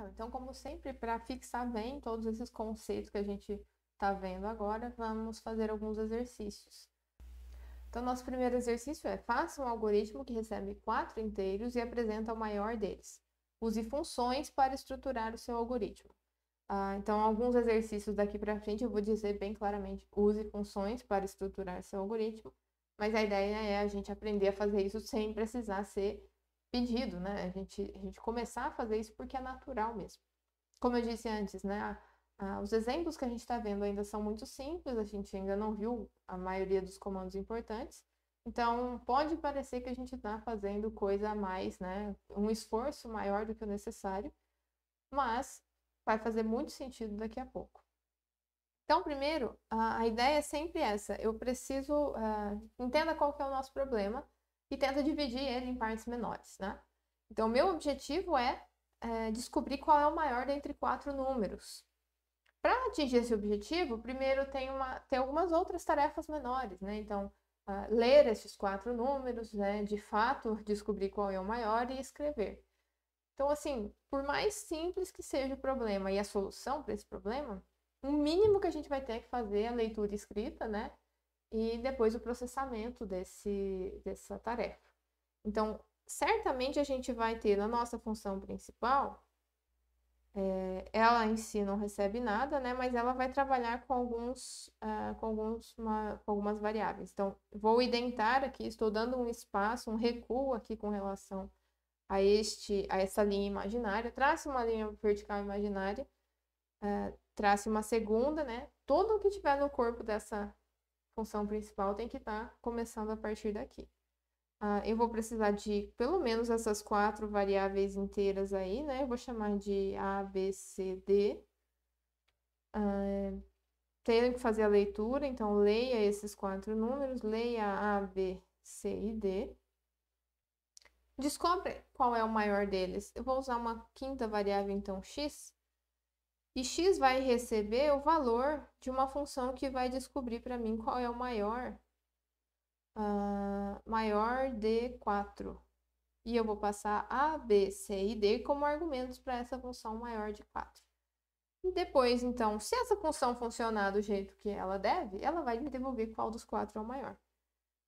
Então, então como sempre, para fixar bem todos esses conceitos que a gente está vendo agora, vamos fazer alguns exercícios. Então, nosso primeiro exercício é: faça um algoritmo que recebe quatro inteiros e apresenta o maior deles. Use funções para estruturar o seu algoritmo. Ah, então, alguns exercícios daqui para frente eu vou dizer bem claramente: use funções para estruturar seu algoritmo. Mas a ideia é a gente aprender a fazer isso sem precisar ser pedido, né? A gente, a gente começar a fazer isso porque é natural mesmo. Como eu disse antes, né? Ah, ah os exemplos que a gente está vendo ainda são muito simples, a gente ainda não viu a maioria dos comandos importantes. Então, pode parecer que a gente está fazendo coisa a mais, né? Um esforço maior do que o necessário, mas vai fazer muito sentido daqui a pouco. Então, primeiro, a, a ideia é sempre essa: eu preciso. Uh, entenda qual que é o nosso problema e tenta dividir ele em partes menores, né? Então, meu objetivo é, é descobrir qual é o maior dentre quatro números. Para atingir esse objetivo, primeiro tem, uma, tem algumas outras tarefas menores, né? Então, uh, ler esses quatro números, né? De fato, descobrir qual é o maior e escrever. Então, assim, por mais simples que seja o problema e a solução para esse problema, o mínimo que a gente vai ter que fazer é a leitura escrita, né? e depois o processamento desse, dessa tarefa. Então, certamente a gente vai ter na nossa função principal, é, ela em si não recebe nada, né? Mas ela vai trabalhar com, alguns, uh, com, alguns uma, com algumas variáveis. Então, vou identar aqui, estou dando um espaço, um recuo aqui com relação a, este, a essa linha imaginária. Trace uma linha vertical imaginária, uh, é, trace uma segunda, né? Tudo o que tiver no corpo dessa função principal tem que estar tá começando a partir daqui. Ah, eu vou precisar de pelo menos essas quatro variáveis inteiras aí, né? Eu vou chamar de A, B, C, D. Ah, tenho que fazer a leitura, então leia esses quatro números, leia A, B, C e D. Descobre qual é o maior deles. Eu vou usar uma quinta variável, então, x, e x vai receber o valor de uma função que vai descobrir para mim qual é o maior, uh, maior de 4. E eu vou passar a, b, c e d como argumentos para essa função maior de 4. E depois, então, se essa função funcionar do jeito que ela deve, ela vai me devolver qual dos quatro é o maior.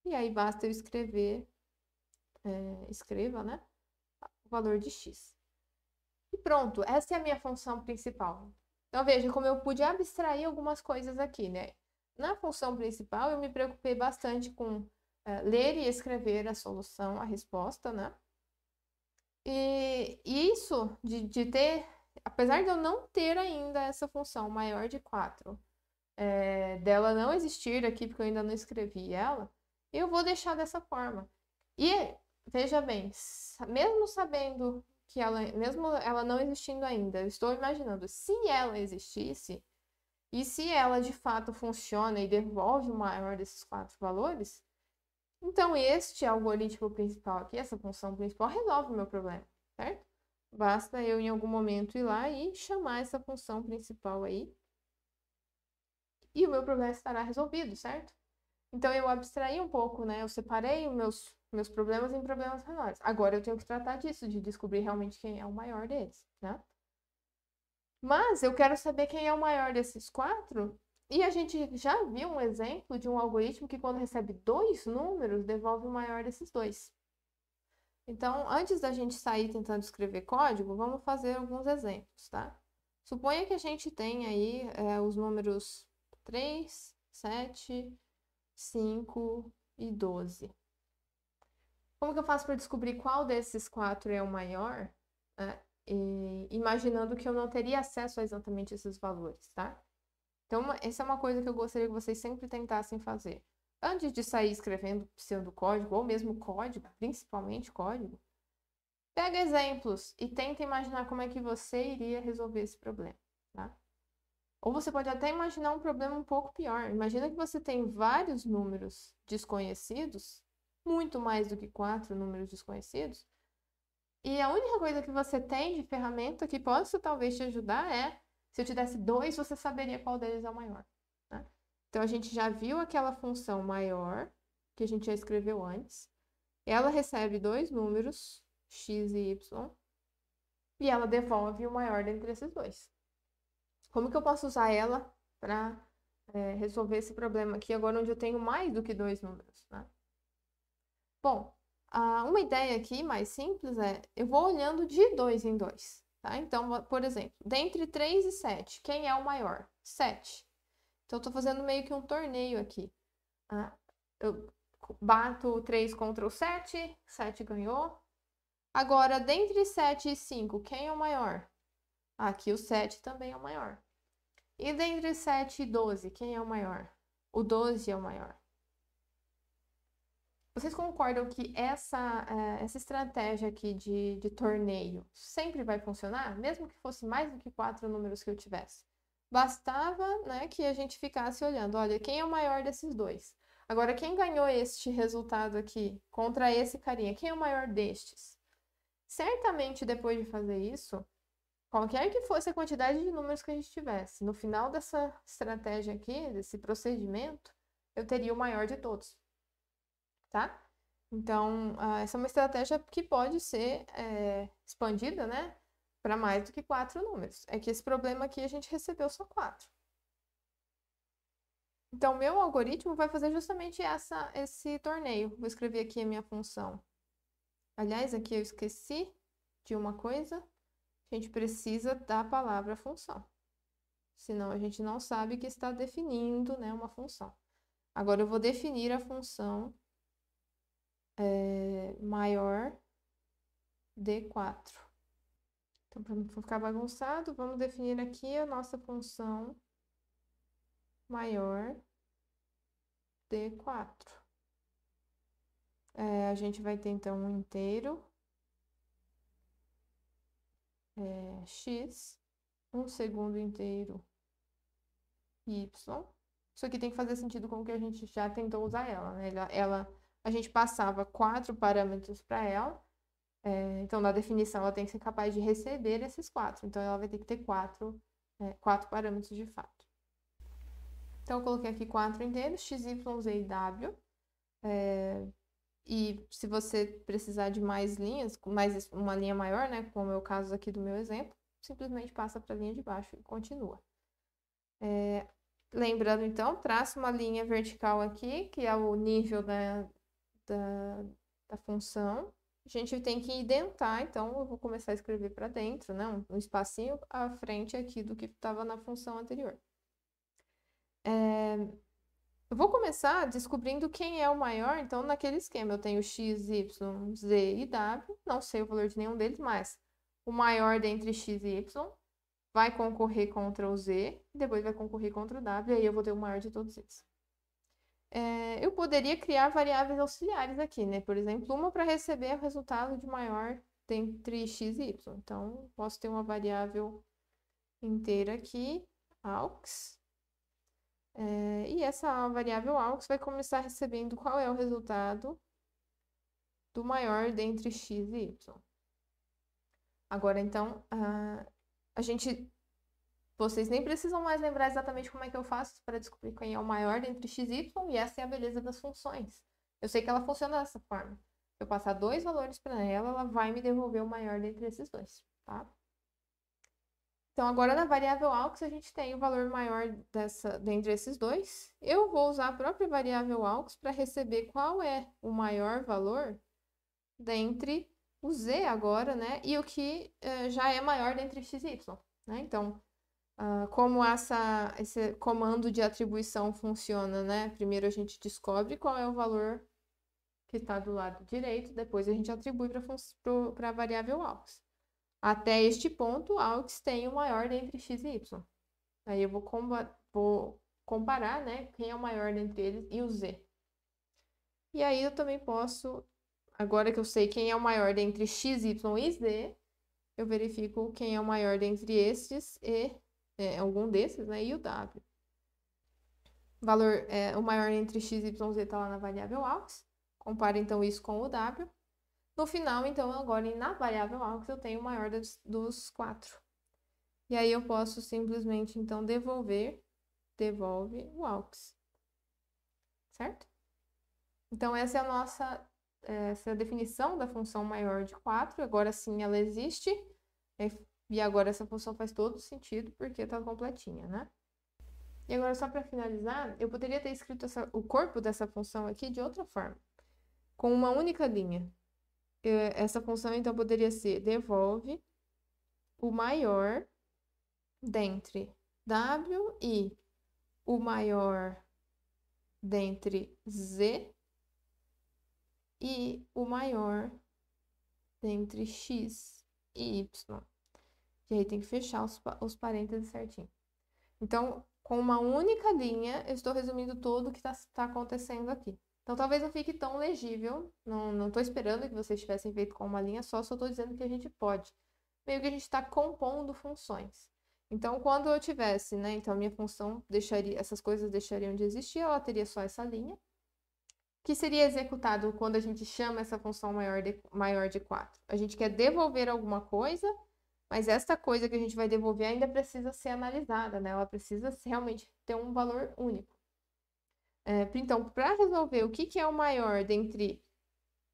E aí basta eu escrever, é, escreva, né, o valor de x. E pronto, essa é a minha função principal. Então veja como eu pude abstrair algumas coisas aqui, né? Na função principal, eu me preocupei bastante com uh, ler e escrever a solução, a resposta, né? E, e isso de, de, ter, apesar de eu não ter ainda essa função maior de 4, é, eh, dela não existir aqui, porque eu ainda não escrevi ela, eu vou deixar dessa forma. E veja bem, mesmo sabendo que ela, mesmo ela não existindo ainda, eu estou imaginando, se ela existisse, e se ela de fato funciona e devolve o maior desses quatro valores, então este algoritmo principal aqui, essa função principal, resolve o meu problema, certo? Basta eu em algum momento ir lá e chamar essa função principal aí, e o meu problema estará resolvido, certo? Então eu abstraí um pouco, né? Eu separei os meus meus problemas em problemas menores. Agora eu tenho que tratar disso, de descobrir realmente quem é o maior deles, né? Mas eu quero saber quem é o maior desses quatro. E a gente já viu um exemplo de um algoritmo que, quando recebe dois números, devolve o maior desses dois. Então, antes da gente sair tentando escrever código, vamos fazer alguns exemplos, tá? Suponha que a gente tem aí é, os números 3, 7, 5 e 12. Como que eu faço para descobrir qual desses quatro é o maior? Né? E, imaginando que eu não teria acesso a exatamente esses valores, tá? Então, essa é uma coisa que eu gostaria que vocês sempre tentassem fazer. Antes de sair escrevendo código ou mesmo código, principalmente código, pega exemplos e tenta imaginar como é que você iria resolver esse problema, tá? Ou você pode até imaginar um problema um pouco pior. Imagina que você tem vários números desconhecidos muito mais do que quatro números desconhecidos. E a única coisa que você tem de ferramenta que possa talvez te ajudar é: se eu te desse dois, você saberia qual deles é o maior. Né? Então a gente já viu aquela função maior que a gente já escreveu antes. Ela recebe dois números, x e y, e ela devolve o maior dentre esses dois. Como que eu posso usar ela para é, eh, resolver esse problema aqui agora onde eu tenho mais do que dois números? Né? Bom, uma ideia aqui mais simples é, eu vou olhando de dois em dois, tá? Então, por exemplo, dentre 3 e 7, quem é o maior? 7. Então, eu estou fazendo meio que um torneio aqui. Ah, eu bato 3 contra o 7, 7 ganhou. Agora, dentre 7 e 5, quem é o maior? Aqui o 7 também é o maior. E dentre 7 e 12, quem é o maior? O 12 é o maior. Vocês concordam que essa, é, essa estratégia aqui de, de torneio sempre vai funcionar, mesmo que fosse mais do que quatro números que eu tivesse? Bastava né, que a gente ficasse olhando, olha, quem é o maior desses dois? Agora, quem ganhou este resultado aqui contra esse carinha? Quem é o maior destes? Certamente, depois de fazer isso, qualquer que fosse a quantidade de números que a gente tivesse, no final dessa estratégia aqui, desse procedimento, eu teria o maior de todos tá? Então, ah, essa é uma estratégia que pode ser é, expandida, né? Para mais do que quatro números. É que esse problema aqui a gente recebeu só quatro. Então, meu algoritmo vai fazer justamente essa, esse torneio. Vou escrever aqui a minha função. Aliás, aqui eu esqueci de uma coisa. A gente precisa da palavra função. Senão, a gente não sabe que está definindo né, uma função. Agora, eu vou definir a função é, maior D 4. Então, para não ficar bagunçado, vamos definir aqui a nossa função maior D 4. É, a gente vai ter, então, um inteiro é, x, um segundo inteiro y. Isso aqui tem que fazer sentido com o que a gente já tentou usar ela, né? ela, ela a gente passava quatro parâmetros para ela. É, então, na definição, ela tem que ser capaz de receber esses quatro. Então, ela vai ter que ter quatro, é, quatro parâmetros de fato. Então, eu coloquei aqui quatro inteiros, x, y, z e w. É, e se você precisar de mais linhas, mais uma linha maior, né, como é o caso aqui do meu exemplo, simplesmente passa para a linha de baixo e continua. É, lembrando, então, traça uma linha vertical aqui, que é o nível da, da, da função, a gente tem que indentar. então eu vou começar a escrever para dentro, né? um, um espacinho à frente aqui do que estava na função anterior. É, eu vou começar descobrindo quem é o maior, então naquele esquema eu tenho x, y, z e w, não sei o valor de nenhum deles, mas o maior dentre x e y vai concorrer contra o z, depois vai concorrer contra o w, e aí eu vou ter o maior de todos eles. É, eu poderia criar variáveis auxiliares aqui, né? Por exemplo, uma para receber o resultado de maior entre x e y. Então, posso ter uma variável inteira aqui, aux. É, e essa variável aux vai começar recebendo qual é o resultado do maior dentre x e y. Agora, então, a, a gente vocês nem precisam mais lembrar exatamente como é que eu faço para descobrir quem é o maior dentre x e y, e essa é a beleza das funções. Eu sei que ela funciona dessa forma. Se eu passar dois valores para ela, ela vai me devolver o maior dentre esses dois, tá? Então, agora na variável aux, a gente tem o valor maior dessa, dentre esses dois. Eu vou usar a própria variável aux para receber qual é o maior valor dentre o z agora, né? E o que eh, já é maior dentre x e y, né? Então, ah, como essa, esse comando de atribuição funciona, né? Primeiro a gente descobre qual é o valor que está do lado direito, depois a gente atribui para a variável aux. Até este ponto, aux tem o maior entre x e y. Aí eu vou, vou comparar né, quem é o maior dentre eles e o z. E aí eu também posso, agora que eu sei quem é o maior dentre x, y e z, eu verifico quem é o maior dentre estes e é, algum desses, né? E o W. O valor é, o maior entre x e y, está lá na variável aux. Compara então isso com o W. No final, então, agora na variável aux eu tenho o maior dos, dos quatro. E aí eu posso simplesmente então devolver, devolve o aux. Certo? Então essa é a nossa essa é a definição da função maior de 4. Agora sim ela existe. É e agora essa função faz todo sentido porque está completinha, né? E agora, só para finalizar, eu poderia ter escrito essa, o corpo dessa função aqui de outra forma, com uma única linha. É, essa função, então, poderia ser devolve o maior dentre W e o maior dentre Z e o maior dentre X e Y que aí tem que fechar os, os parênteses certinho. Então, com uma única linha, eu estou resumindo todo o que está tá acontecendo aqui. Então, talvez não fique tão legível, não estou esperando que vocês tivessem feito com uma linha só, só estou dizendo que a gente pode. Meio que a gente está compondo funções. Então, quando eu tivesse, né, então minha função deixaria, essas coisas deixariam de existir, ela teria só essa linha, que seria executado quando a gente chama essa função maior de, maior de 4. A gente quer devolver alguma coisa, mas esta coisa que a gente vai devolver ainda precisa ser analisada, né? Ela precisa realmente ter um valor único. É, então, para resolver o que, que é o maior dentre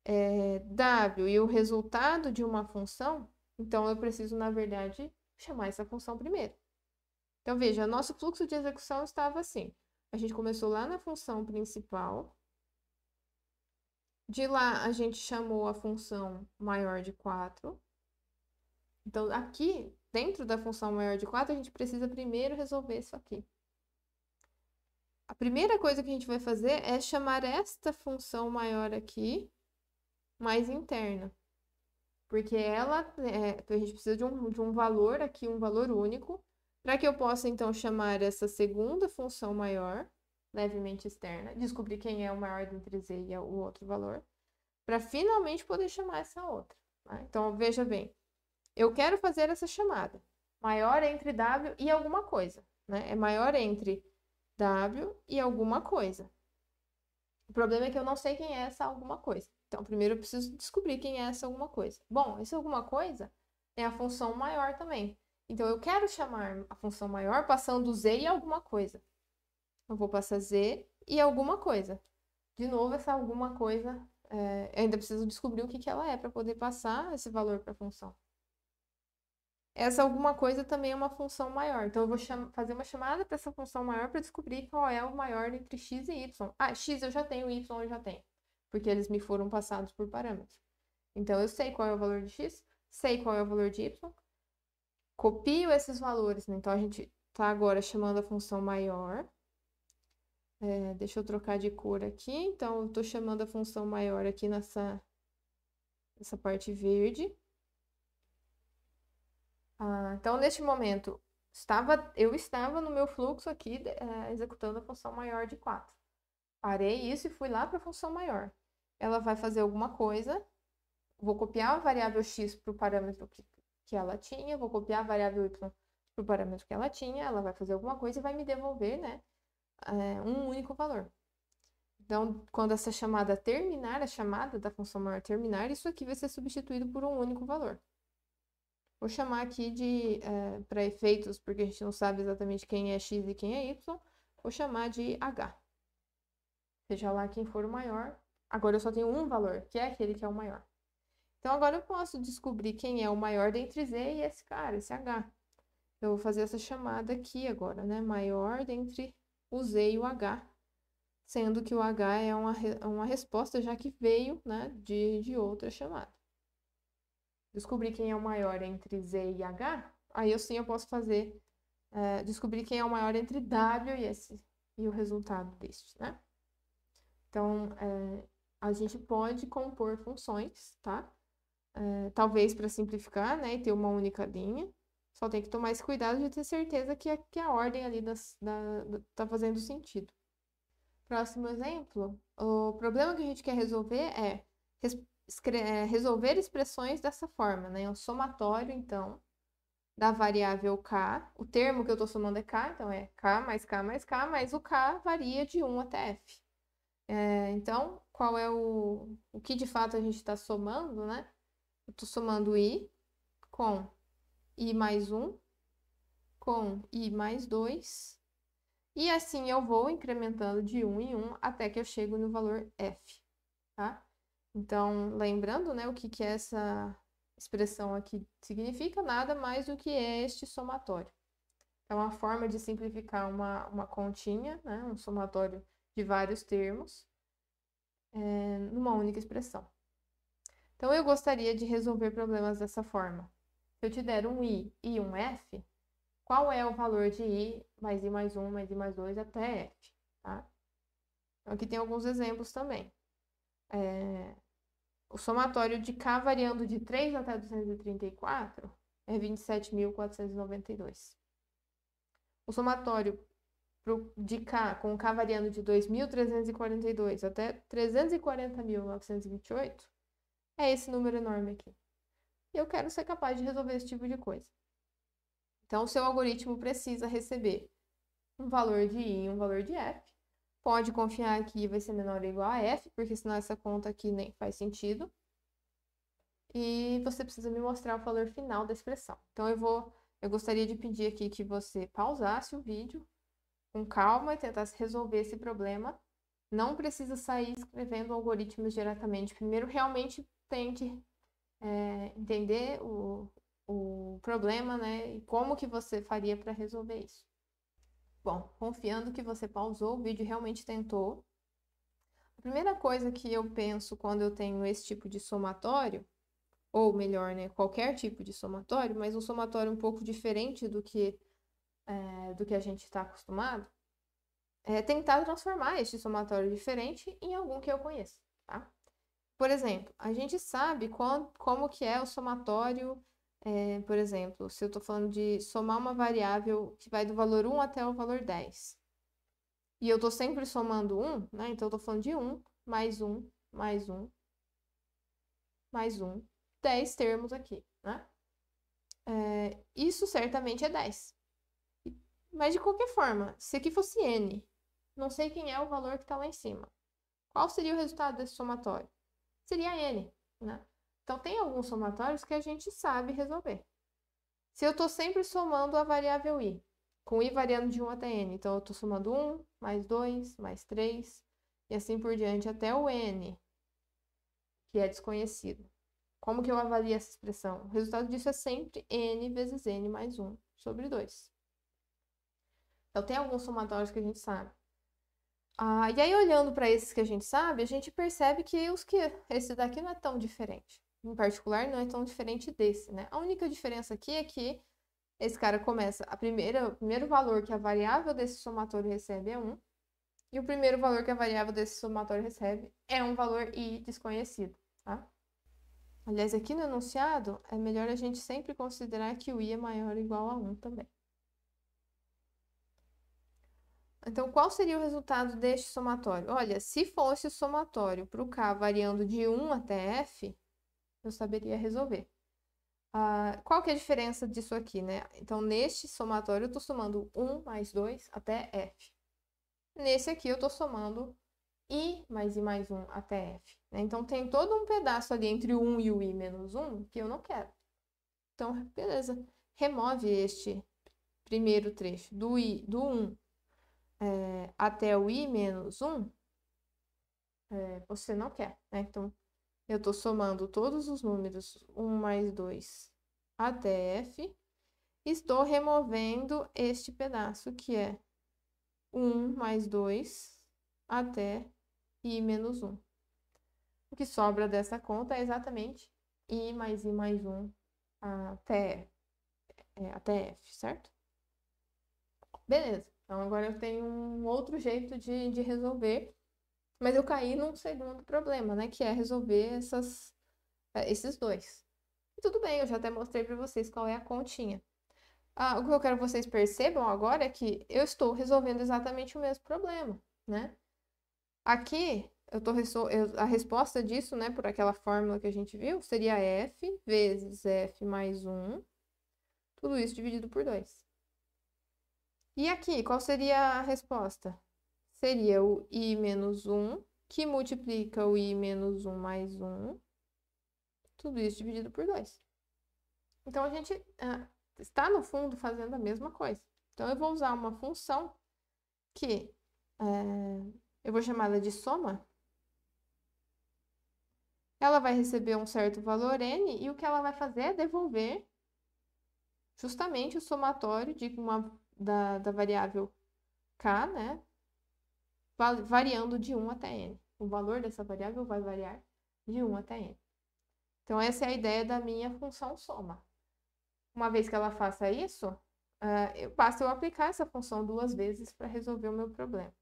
é, W e o resultado de uma função, então eu preciso, na verdade, chamar essa função primeiro. Então, veja, nosso fluxo de execução estava assim. A gente começou lá na função principal. De lá, a gente chamou a função maior de 4. Então, aqui, dentro da função maior de 4, a gente precisa primeiro resolver isso aqui. A primeira coisa que a gente vai fazer é chamar esta função maior aqui mais interna. Porque ela, né, é, então, a gente precisa de um, de um valor aqui, um valor único, para que eu possa, então, chamar essa segunda função maior, levemente externa, descobrir quem é o maior dentre z e é o outro valor, para finalmente poder chamar essa outra. Né? Então, veja bem, eu quero fazer essa chamada. Maior entre W e alguma coisa, né? É maior entre W e alguma coisa. O problema é que eu não sei quem é essa alguma coisa. Então, primeiro eu preciso descobrir quem é essa alguma coisa. Bom, essa alguma coisa é a função maior também. Então, eu quero chamar a função maior passando Z e alguma coisa. Eu vou passar Z e alguma coisa. De novo, essa alguma coisa, é, eu ainda preciso descobrir o que, que ela é para poder passar esse valor para a função essa alguma coisa também é uma função maior. Então, eu vou fazer uma chamada para essa função maior para descobrir qual é o maior entre x e y. Ah, x eu já tenho, y eu já tenho, porque eles me foram passados por parâmetros. Então, eu sei qual é o valor de x, sei qual é o valor de y, copio esses valores. Né? Então, a gente está agora chamando a função maior. É, deixa eu trocar de cor aqui. Então, eu estou chamando a função maior aqui nessa, nessa parte verde então, neste momento, estava, eu estava no meu fluxo aqui eh, executando a função maior de 4. Parei isso e fui lá para a função maior. Ela vai fazer alguma coisa, vou copiar a variável x para o parâmetro que, que ela tinha, vou copiar a variável y para o parâmetro que ela tinha, ela vai fazer alguma coisa e vai me devolver né, eh, um único valor. Então, quando essa chamada terminar, a chamada da função maior terminar, isso aqui vai ser substituído por um único valor. Vou chamar aqui de, é, eh, para efeitos, porque a gente não sabe exatamente quem é x e quem é y, vou chamar de h. Seja lá quem for o maior, agora eu só tenho um valor, que é aquele que é o maior. Então, agora eu posso descobrir quem é o maior dentre z e esse cara, esse h. Eu vou fazer essa chamada aqui agora, né? Maior dentre o z e o h, sendo que o h é uma, uma resposta já que veio né, de, de outra chamada descobrir quem é o maior entre Z e H, aí eu sim eu posso fazer, é, descobrir quem é o maior entre W e S, e o resultado destes, né? Então, é, a gente pode compor funções, tá? É, talvez para simplificar, né, e ter uma única linha. Só tem que tomar esse cuidado de ter certeza que, que a ordem ali das, da, da, tá fazendo sentido. Próximo exemplo, o problema que a gente quer resolver é eh, resolver expressões dessa forma, né? O somatório, então, da variável k, o termo que eu estou somando é k, então é k mais k mais k, mas o k varia de 1 até f. É, então, qual é o, o que de fato a gente está somando, né? Eu estou somando i com i mais 1, com i mais 2, e assim eu vou incrementando de 1 em 1 até que eu chego no valor f, tá? Então, lembrando, né, o que, que essa expressão aqui significa, nada mais do que é este somatório. É uma forma de simplificar uma, uma continha, né, um somatório de vários termos, é, numa única expressão. Então, eu gostaria de resolver problemas dessa forma. Se eu te der um i e um f, qual é o valor de i mais i mais 1, mais i mais 2 até f, tá? Então, aqui tem alguns exemplos também. É, o somatório de K variando de 3 até 234 é 27.492. O somatório de K, com K variando de 2.342 até 340.928, é esse número enorme aqui. E eu quero ser capaz de resolver esse tipo de coisa. Então, o seu algoritmo precisa receber um valor de I e um valor de F, pode confiar que vai ser menor ou igual a f, porque senão essa conta aqui nem faz sentido. E você precisa me mostrar o valor final da expressão. Então eu vou, eu gostaria de pedir aqui que você pausasse o vídeo com calma e tentasse resolver esse problema. Não precisa sair escrevendo algoritmos diretamente. Primeiro, realmente tente é, entender o, o problema, né? E como que você faria para resolver isso. Bom, confiando que você pausou o vídeo realmente tentou. A primeira coisa que eu penso quando eu tenho esse tipo de somatório, ou melhor, né, qualquer tipo de somatório, mas um somatório um pouco diferente do que, é, do que a gente está acostumado, é tentar transformar este somatório diferente em algum que eu conheça, tá? Por exemplo, a gente sabe qual, como que é o somatório é, por exemplo, se eu estou falando de somar uma variável que vai do valor 1 até o valor 10, e eu estou sempre somando 1, né? Então, eu estou falando de 1, mais 1, mais 1, mais 1, 10 termos aqui, né? É, isso certamente é 10. Mas, de qualquer forma, se aqui fosse n, não sei quem é o valor que está lá em cima. Qual seria o resultado desse somatório? Seria n, né? Então, tem alguns somatórios que a gente sabe resolver. Se eu estou sempre somando a variável i, com i variando de 1 até n, então eu estou somando 1, mais 2, mais 3, e assim por diante até o n, que é desconhecido. Como que eu avalio essa expressão? O resultado disso é sempre n vezes n mais 1 sobre 2. Então, tem alguns somatórios que a gente sabe. Ah, e aí, olhando para esses que a gente sabe, a gente percebe que os que esse daqui não é tão diferente em particular não é tão diferente desse, né? A única diferença aqui é que esse cara começa, a primeira, o primeiro valor que a variável desse somatório recebe é 1, e o primeiro valor que a variável desse somatório recebe é um valor i desconhecido, tá? Aliás, aqui no enunciado, é melhor a gente sempre considerar que o i é maior ou igual a 1 também. Então, qual seria o resultado deste somatório? Olha, se fosse o somatório para o k variando de 1 até f, eu saberia resolver. Ah, qual que é a diferença disso aqui, né? Então, neste somatório, eu estou somando 1 mais 2 até F. Nesse aqui, eu estou somando I mais I mais 1 até F. Né? Então, tem todo um pedaço ali entre o 1 e o I menos 1 que eu não quero. Então, beleza. Remove este primeiro trecho do I, do 1 é, até o I menos 1, é, você não quer, né? Então, eu estou somando todos os números 1 mais 2 até F. Estou removendo este pedaço que é 1 mais 2 até I menos 1. O que sobra dessa conta é exatamente I mais I mais 1 até, é, até F, certo? Beleza. Então, agora eu tenho um outro jeito de, de resolver mas eu caí num segundo problema, né? Que é resolver essas, eh, esses dois. tudo bem, eu já até mostrei para vocês qual é a continha. Ah, o que eu quero que vocês percebam agora é que eu estou resolvendo exatamente o mesmo problema, né? Aqui, eu tô eu, a resposta disso, né, por aquela fórmula que a gente viu, seria f vezes f mais 1, tudo isso dividido por 2. E aqui, qual seria a resposta? seria o i menos 1, que multiplica o i menos 1 mais 1, tudo isso dividido por 2. Então, a gente ah, está, no fundo, fazendo a mesma coisa. Então, eu vou usar uma função que é, eu vou chamá-la de soma. Ela vai receber um certo valor n e o que ela vai fazer é devolver justamente o somatório de uma, da, da variável k, né? variando de 1 até n. O valor dessa variável vai variar de 1 até n. Então, essa é a ideia da minha função soma. Uma vez que ela faça isso, uh, eh, basta eu aplicar essa função duas vezes para resolver o meu problema.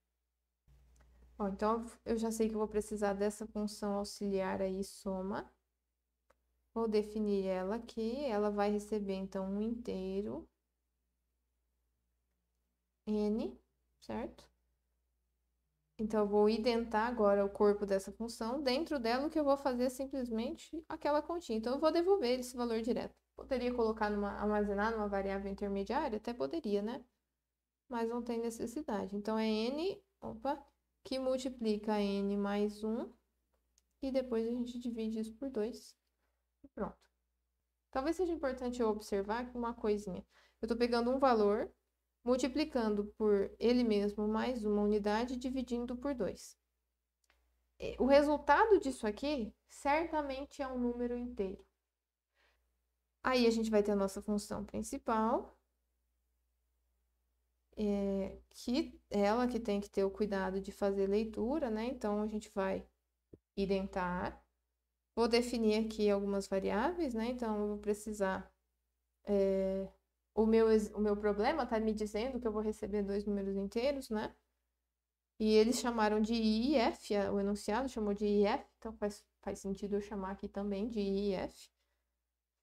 Bom, então eu já sei que eu vou precisar dessa função auxiliar aí, soma. Vou definir ela aqui, ela vai receber então um inteiro n, certo? Então, eu vou identar agora o corpo dessa função. Dentro dela, o que eu vou fazer é simplesmente aquela continha. Então, eu vou devolver esse valor direto. Poderia colocar numa, armazenar numa variável intermediária? Até poderia, né? Mas não tem necessidade. Então, é n, opa, que multiplica n mais 1. E depois a gente divide isso por 2. E pronto. Talvez seja importante eu observar uma coisinha. Eu estou pegando um valor multiplicando por ele mesmo mais uma unidade, dividindo por 2. É, o resultado disso aqui certamente é um número inteiro. Aí a gente vai ter a nossa função principal, é, que ela que tem que ter o cuidado de fazer leitura, né? Então a gente vai identar. Vou definir aqui algumas variáveis, né? Então eu vou precisar é, o meu, o meu problema está me dizendo que eu vou receber dois números inteiros, né? E eles chamaram de IF, o enunciado chamou de IF, então faz, faz sentido eu chamar aqui também de IF.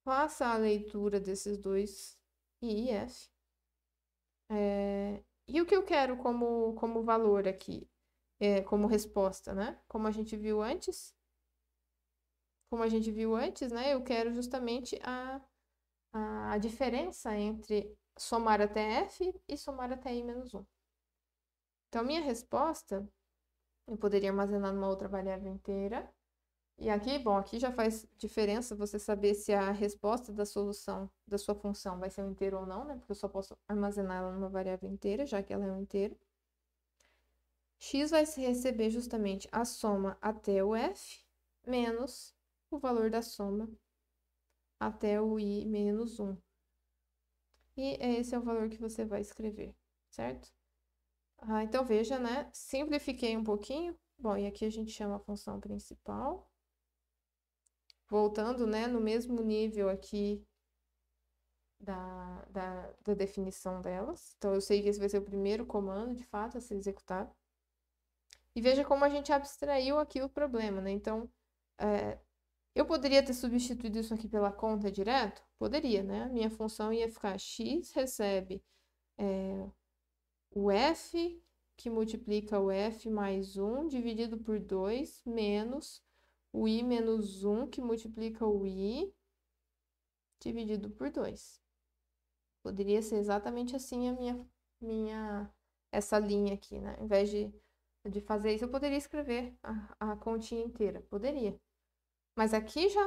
Faça a leitura desses dois IF. É, e o que eu quero como, como valor aqui, é, como resposta, né? Como a gente viu antes, como a gente viu antes, né? Eu quero justamente a a diferença entre somar até f e somar até i menos 1. Então, minha resposta, eu poderia armazenar numa outra variável inteira. E aqui, bom, aqui já faz diferença você saber se a resposta da solução da sua função vai ser um inteiro ou não, né? Porque eu só posso armazenar ela numa variável inteira, já que ela é um inteiro. x vai receber justamente a soma até o f menos o valor da soma até o i menos 1. E esse é o valor que você vai escrever, certo? Ah, então, veja, né? Simplifiquei um pouquinho. Bom, e aqui a gente chama a função principal. Voltando, né, no mesmo nível aqui da, da, da definição delas. Então, eu sei que esse vai ser o primeiro comando, de fato, a ser executado. E veja como a gente abstraiu aqui o problema, né? Então, é, eu poderia ter substituído isso aqui pela conta direto? Poderia, né? Minha função ia ficar x recebe é, o f, que multiplica o f mais 1, dividido por 2, menos o i menos 1, que multiplica o i, dividido por 2. Poderia ser exatamente assim a minha, minha essa linha aqui, né? Em vez de, de fazer isso, eu poderia escrever a, a continha inteira. Poderia. Mas aqui já,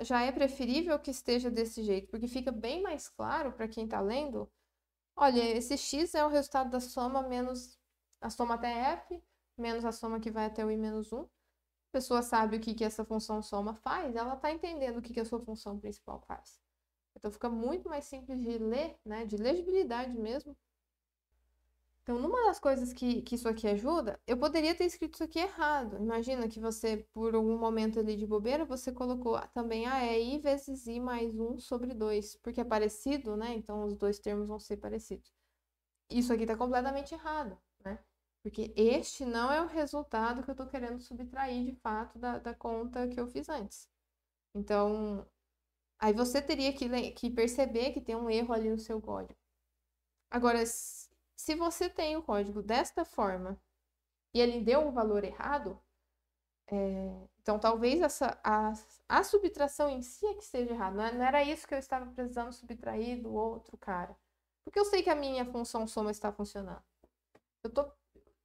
eh, já é preferível que esteja desse jeito, porque fica bem mais claro para quem está lendo. Olha, esse x é o resultado da soma menos a soma até f, menos a soma que vai até o i menos 1. A pessoa sabe o que, que essa função soma faz, ela está entendendo o que, que a sua função principal faz. Então fica muito mais simples de ler, né, de legibilidade mesmo, então, numa das coisas que, que isso aqui ajuda, eu poderia ter escrito isso aqui errado. Imagina que você, por algum momento ali de bobeira, você colocou ah, também a ah, é i vezes i mais 1 sobre 2, porque é parecido, né? Então, os dois termos vão ser parecidos. Isso aqui está completamente errado, né? Porque este não é o resultado que eu estou querendo subtrair, de fato, da, da conta que eu fiz antes. Então, aí você teria que, que perceber que tem um erro ali no seu código. Agora, se você tem o código desta forma e ele deu um valor errado, é, então talvez essa, a, a, subtração em si é que esteja errada. É, não, era isso que eu estava precisando subtrair do outro cara. Porque eu sei que a minha função soma está funcionando. Eu, tô,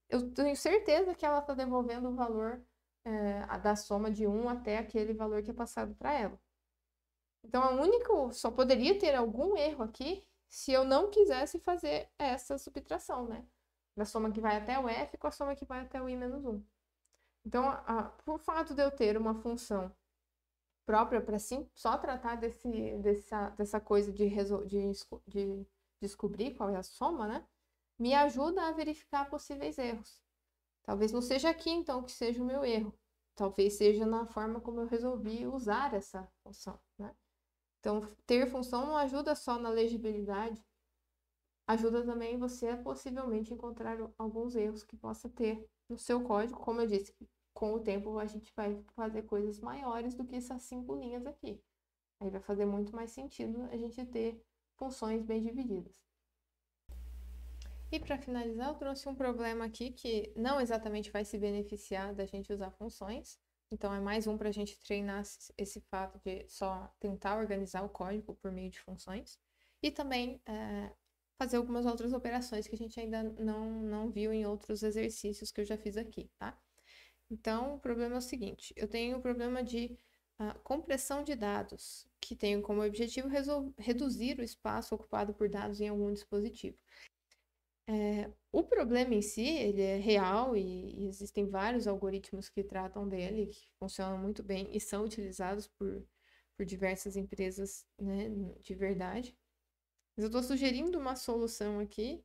eu tenho certeza que ela está devolvendo o valor é, da soma de 1 até aquele valor que é passado para ela. Então, a única, só poderia ter algum erro aqui se eu não quisesse fazer essa subtração, né? Da soma que vai até o f com a soma que vai até o i menos 1. Então, a, por fato de eu ter uma função própria para sim só tratar desse, dessa, dessa coisa de, de, de descobrir qual é a soma, né? Me ajuda a verificar possíveis erros. Talvez não seja aqui, então, que seja o meu erro. Talvez seja na forma como eu resolvi usar essa função, né? Então, ter função não ajuda só na legibilidade, ajuda também você a possivelmente encontrar alguns erros que possa ter no seu código. Como eu disse, com o tempo a gente vai fazer coisas maiores do que essas cinco linhas aqui. Aí vai fazer muito mais sentido a gente ter funções bem divididas. E para finalizar, eu trouxe um problema aqui que não exatamente vai se beneficiar da gente usar funções, então, é mais um para a gente treinar esse fato de só tentar organizar o código por meio de funções e também é, fazer algumas outras operações que a gente ainda não, não viu em outros exercícios que eu já fiz aqui, tá? Então, o problema é o seguinte: eu tenho o problema de ah, compressão de dados, que tem como objetivo reduzir o espaço ocupado por dados em algum dispositivo. É, o problema em si, ele é real e, e, existem vários algoritmos que tratam dele, que funcionam muito bem e são utilizados por, por diversas empresas né, de verdade. Mas eu estou sugerindo uma solução aqui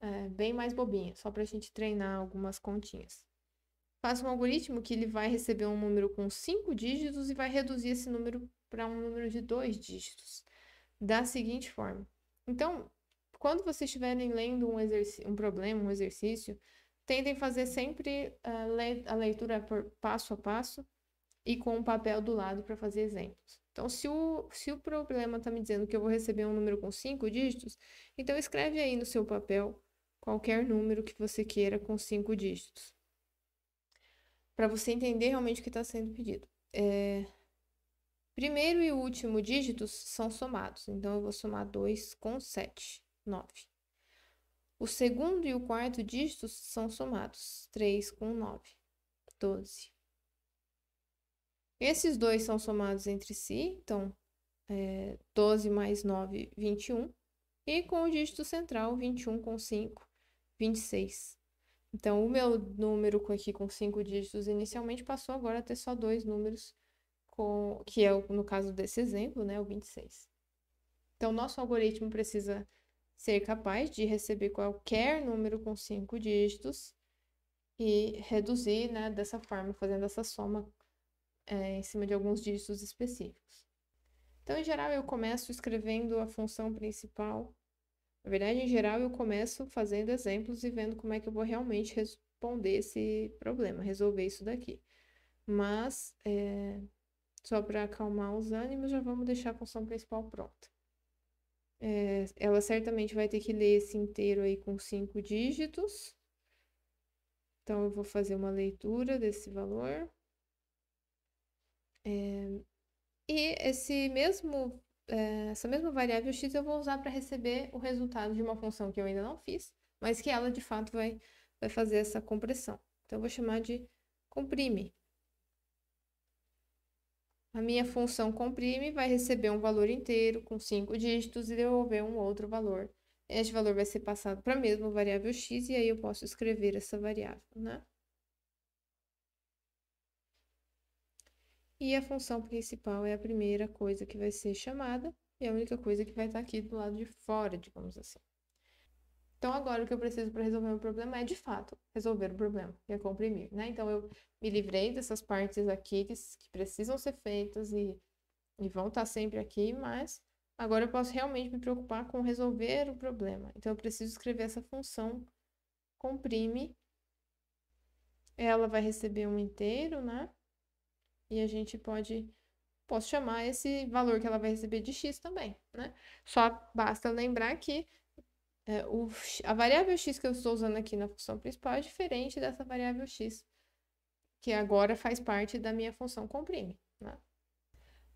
é, bem mais bobinha, só para a gente treinar algumas continhas. Faça um algoritmo que ele vai receber um número com cinco dígitos e vai reduzir esse número para um número de dois dígitos, da seguinte forma. Então, quando vocês estiverem lendo um, um problema, um exercício, tentem fazer sempre a, ah, le a leitura por passo a passo e com o um papel do lado para fazer exemplos. Então, se o, se o problema está me dizendo que eu vou receber um número com cinco dígitos, então escreve aí no seu papel qualquer número que você queira com cinco dígitos, para você entender realmente o que está sendo pedido. É... Primeiro e último dígitos são somados, então eu vou somar 2 com 7. 9. O segundo e o quarto dígitos são somados, 3 com 9, 12. Esses dois são somados entre si, então é, 12 mais 9, 21. E com o dígito central, 21 com 5, 26. Então, o meu número aqui com 5 dígitos inicialmente passou agora a ter só dois números, com, que é, no caso desse exemplo, né, o 26. Então, nosso algoritmo precisa ser capaz de receber qualquer número com cinco dígitos e reduzir né, dessa forma, fazendo essa soma é, em cima de alguns dígitos específicos. Então, em geral, eu começo escrevendo a função principal. Na verdade, em geral, eu começo fazendo exemplos e vendo como é que eu vou realmente responder esse problema, resolver isso daqui. Mas, é, só para acalmar os ânimos, já vamos deixar a função principal pronta. É, ela certamente vai ter que ler esse inteiro aí com cinco dígitos. Então, eu vou fazer uma leitura desse valor. É, e esse mesmo, é, essa mesma variável x eu vou usar para receber o resultado de uma função que eu ainda não fiz, mas que ela de fato vai, vai fazer essa compressão. Então, eu vou chamar de comprime. A minha função comprime vai receber um valor inteiro com cinco dígitos e devolver um outro valor. Este valor vai ser passado para a mesma variável x e aí eu posso escrever essa variável, né? E a função principal é a primeira coisa que vai ser chamada e a única coisa que vai estar aqui do lado de fora, digamos assim. Então, agora o que eu preciso para resolver o problema é, de fato, resolver o problema, que é comprimir, né? Então, eu me livrei dessas partes aqui que, que precisam ser feitas e, e vão estar sempre aqui, mas agora eu posso realmente me preocupar com resolver o problema. Então, eu preciso escrever essa função comprime. Ela vai receber um inteiro, né? E a gente pode posso chamar esse valor que ela vai receber de x também, né? Só basta lembrar que é, o, a variável x que eu estou usando aqui na função principal é diferente dessa variável x que agora faz parte da minha função comprime. Né?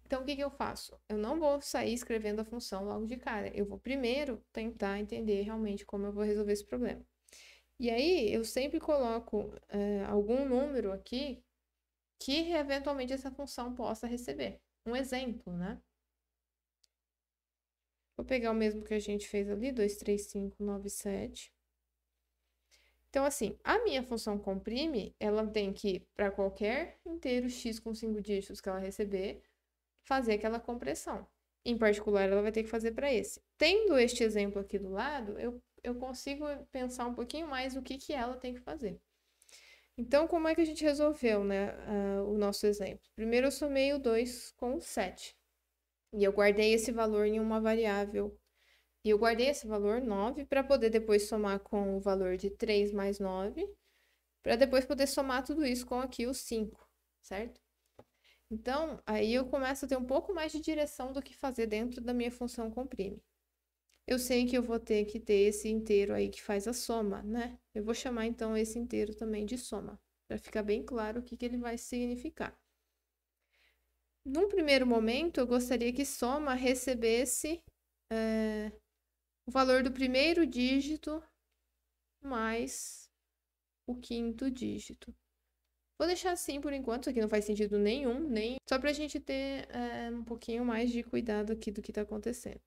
Então, o que, que eu faço? Eu não vou sair escrevendo a função logo de cara. Eu vou primeiro tentar entender realmente como eu vou resolver esse problema. E aí, eu sempre coloco é, algum número aqui que eventualmente essa função possa receber. Um exemplo, né? Vou pegar o mesmo que a gente fez ali, 23597. Então, assim, a minha função comprime, ela tem que, para qualquer inteiro x com 5 dígitos que ela receber, fazer aquela compressão. Em particular, ela vai ter que fazer para esse. Tendo este exemplo aqui do lado, eu, eu consigo pensar um pouquinho mais o que, que ela tem que fazer. Então, como é que a gente resolveu né, uh, o nosso exemplo? Primeiro, eu somei o 2 com o 7. E eu guardei esse valor em uma variável e eu guardei esse valor 9 para poder depois somar com o valor de 3 mais 9, para depois poder somar tudo isso com aqui o 5, certo? Então, aí eu começo a ter um pouco mais de direção do que fazer dentro da minha função comprime. Eu sei que eu vou ter que ter esse inteiro aí que faz a soma, né? Eu vou chamar então esse inteiro também de soma, para ficar bem claro o que, que ele vai significar. Num primeiro momento, eu gostaria que soma recebesse é o valor do primeiro dígito mais o quinto dígito. Vou deixar assim por enquanto, isso aqui não faz sentido nenhum, nem só para a gente ter é, um pouquinho mais de cuidado aqui do que está acontecendo.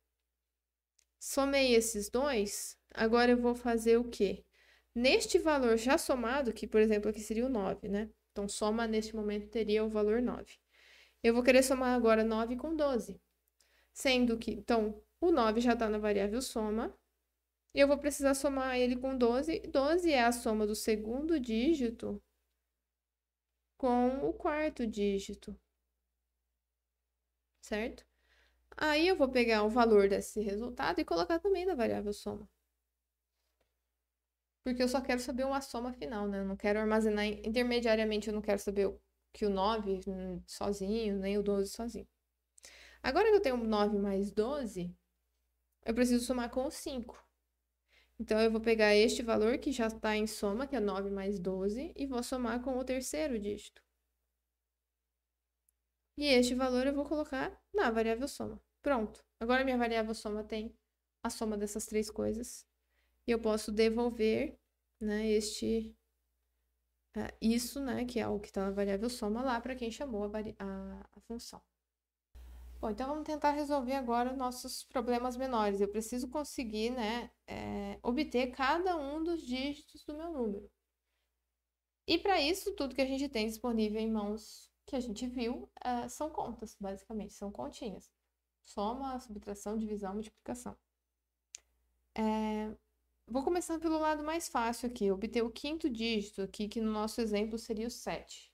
Somei esses dois, agora eu vou fazer o quê? Neste valor já somado, que por exemplo aqui seria o 9, né? Então soma neste momento teria o valor 9. Eu vou querer somar agora 9 com 12. Sendo que, então, o 9 já está na variável soma. E eu vou precisar somar ele com 12. 12 é a soma do segundo dígito com o quarto dígito. Certo? Aí eu vou pegar o valor desse resultado e colocar também na variável soma. Porque eu só quero saber uma soma final, né? Eu não quero armazenar intermediariamente, eu não quero saber que o 9 hum, sozinho, nem o 12 sozinho. Agora que eu tenho 9 mais 12, eu preciso somar com o 5. Então, eu vou pegar este valor que já está em soma, que é 9 mais 12, e vou somar com o terceiro dígito. E este valor eu vou colocar na variável soma. Pronto. Agora, minha variável soma tem a soma dessas três coisas. E eu posso devolver né, este, uh, isso, né, que é o que está na variável soma, lá para quem chamou a, a, a função. Bom, então vamos tentar resolver agora nossos problemas menores. Eu preciso conseguir, né, é, obter cada um dos dígitos do meu número. E para isso, tudo que a gente tem disponível em mãos que a gente viu é, são contas, basicamente, são continhas. Soma, subtração, divisão, multiplicação. É, vou começando pelo lado mais fácil aqui, obter o quinto dígito aqui, que no nosso exemplo seria o 7.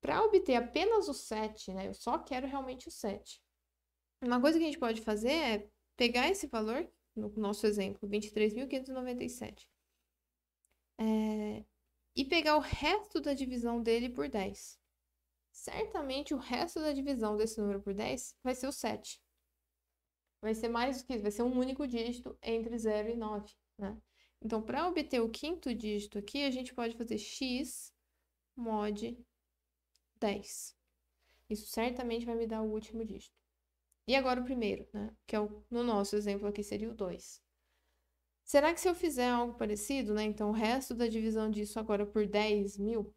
Para obter apenas o 7, né? Eu só quero realmente o 7. Uma coisa que a gente pode fazer é pegar esse valor, no nosso exemplo, 23.597, é, e pegar o resto da divisão dele por 10. Certamente o resto da divisão desse número por 10 vai ser o 7. Vai ser mais do que isso, vai ser um único dígito entre 0 e 9, né? Então, para obter o quinto dígito aqui, a gente pode fazer x mod 10. Isso certamente vai me dar o último dígito. E agora o primeiro, né? Que é o, no nosso exemplo aqui seria o 2. Será que se eu fizer algo parecido, né? Então, o resto da divisão disso agora por 10 mil?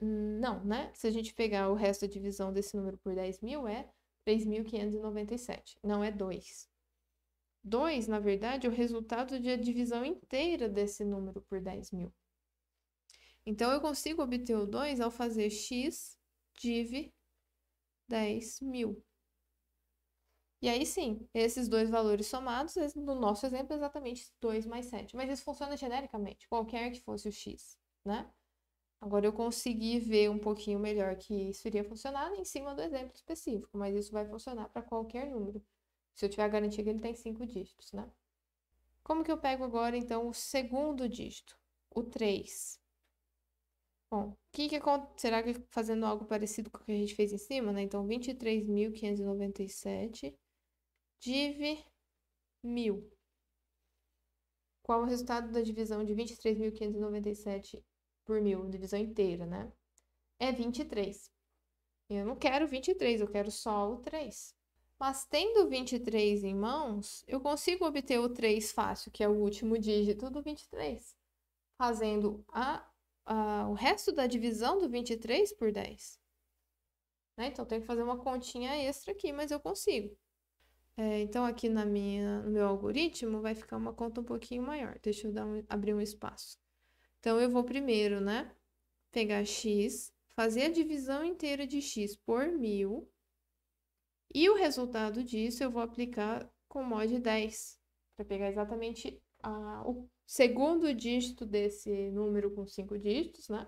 Não, né? Se a gente pegar o resto da divisão desse número por 10 mil, é 3.597, não é 2. 2, na verdade, é o resultado de a divisão inteira desse número por 10 mil. Então, eu consigo obter o 2 ao fazer x div 10.000. mil. E aí sim, esses dois valores somados, no nosso exemplo, é exatamente 2 mais 7. Mas isso funciona genericamente, qualquer que fosse o x, né? Agora eu consegui ver um pouquinho melhor que isso iria funcionar em cima do exemplo específico, mas isso vai funcionar para qualquer número, se eu tiver a garantia que ele tem 5 dígitos, né? Como que eu pego agora, então, o segundo dígito, o 3? Bom, o que, que acontece? Será que fazendo algo parecido com o que a gente fez em cima, né? Então, 23.597 div 1.000. Qual o resultado da divisão de 23.597 por 1.000? Divisão inteira, né? É 23. Eu não quero 23, eu quero só o 3. Mas tendo 23 em mãos, eu consigo obter o 3 fácil, que é o último dígito do 23, fazendo a uh, o resto da divisão do 23 por 10. Né? Então, tenho que fazer uma continha extra aqui, mas eu consigo. É, então, aqui na minha, no meu algoritmo, vai ficar uma conta um pouquinho maior. Deixa eu dar um, abrir um espaço. Então, eu vou primeiro, né? Pegar x, fazer a divisão inteira de x por 1.000. E o resultado disso eu vou aplicar com mod 10, para pegar exatamente a, o segundo dígito desse número com cinco dígitos, né?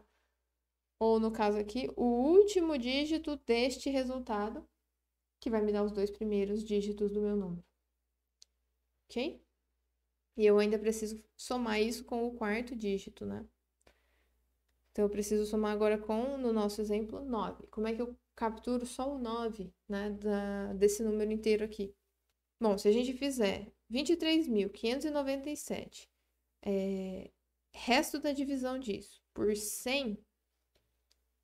Ou no caso aqui, o último dígito deste resultado, que vai me dar os dois primeiros dígitos do meu número. Ok? E eu ainda preciso somar isso com o quarto dígito, né? Então, eu preciso somar agora com, no nosso exemplo, 9. Como é que eu capturo só o 9 né, da, desse número inteiro aqui? Bom, se a gente fizer 23.597 é, resto da divisão disso por 100, o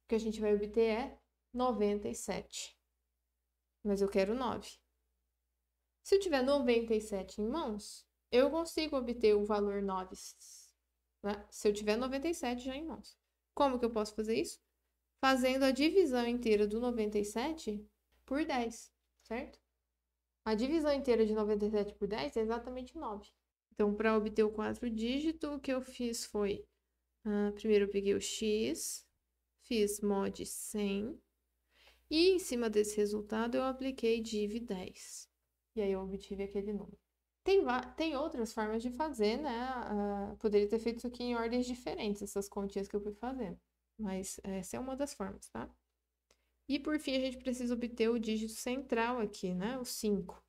que a gente vai obter é 97. Mas eu quero 9. Se eu tiver 97 em mãos, eu consigo obter o valor 9. Né? Se eu tiver 97 já em mãos. Como que eu posso fazer isso? Fazendo a divisão inteira do 97 por 10, certo? A divisão inteira de 97 por 10 é exatamente 9. Então, para obter o quatro dígito, o que eu fiz foi, ah, primeiro eu peguei o x, fiz mod 100, e em cima desse resultado eu apliquei div 10. E aí eu obtive aquele número. Tem, tem outras formas de fazer, né? Ah, poderia ter feito isso aqui em ordens diferentes, essas continhas que eu fui fazendo. Mas essa é uma das formas, tá? E por fim, a gente precisa obter o dígito central aqui, né? O 5.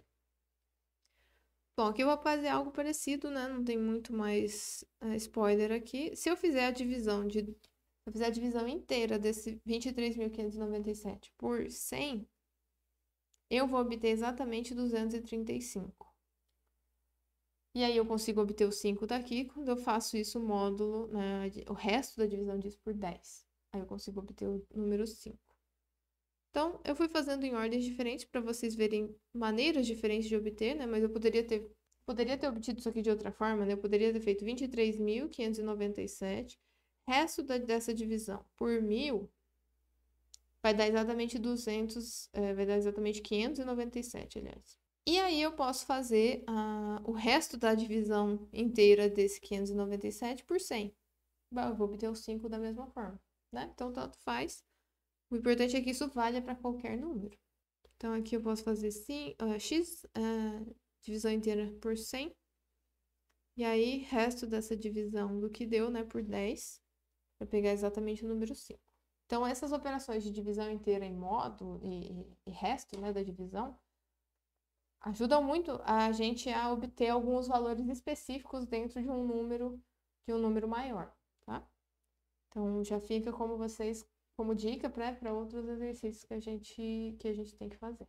Bom, aqui eu vou fazer algo parecido, né? Não tem muito mais uh, spoiler aqui. Se eu fizer a divisão de eu fizer a divisão inteira desse 23.597 por 100, eu vou obter exatamente 235. E aí eu consigo obter o 5 daqui quando eu faço isso, o módulo, né, o resto da divisão disso por 10. Aí eu consigo obter o número 5. Então, eu fui fazendo em ordens diferentes para vocês verem maneiras diferentes de obter, né? Mas eu poderia ter, poderia ter obtido isso aqui de outra forma, né? Eu poderia ter feito 23.597, resto da, dessa divisão por mil vai dar exatamente 200, é, vai dar exatamente 597, aliás. E aí eu posso fazer a, o resto da divisão inteira desse 597 por 100. Bom, eu vou obter os 5 da mesma forma, né? Então, tanto faz. O importante é que isso valha para qualquer número. Então, aqui eu posso fazer sim, uh, x, uh, divisão inteira por 100. E aí, resto dessa divisão do que deu, né, por 10, para pegar exatamente o número 5. Então, essas operações de divisão inteira em módulo e, e resto né, da divisão ajudam muito a gente a obter alguns valores específicos dentro de um número de um número maior, tá? Então, já fica como vocês como dica né, para outros exercícios que a, gente, que a gente tem que fazer.